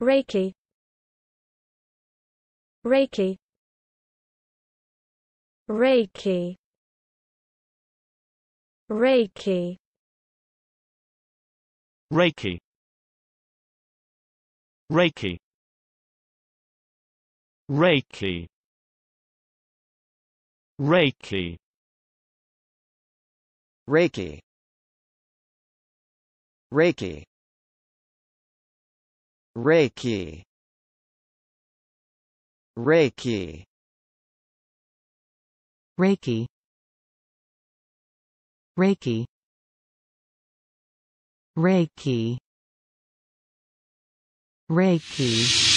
Reiki Reiki Reiki Reiki Reiki Reiki Reiki Reiki Reiki Reiki Reiki Reiki Reiki Reiki Reiki Reiki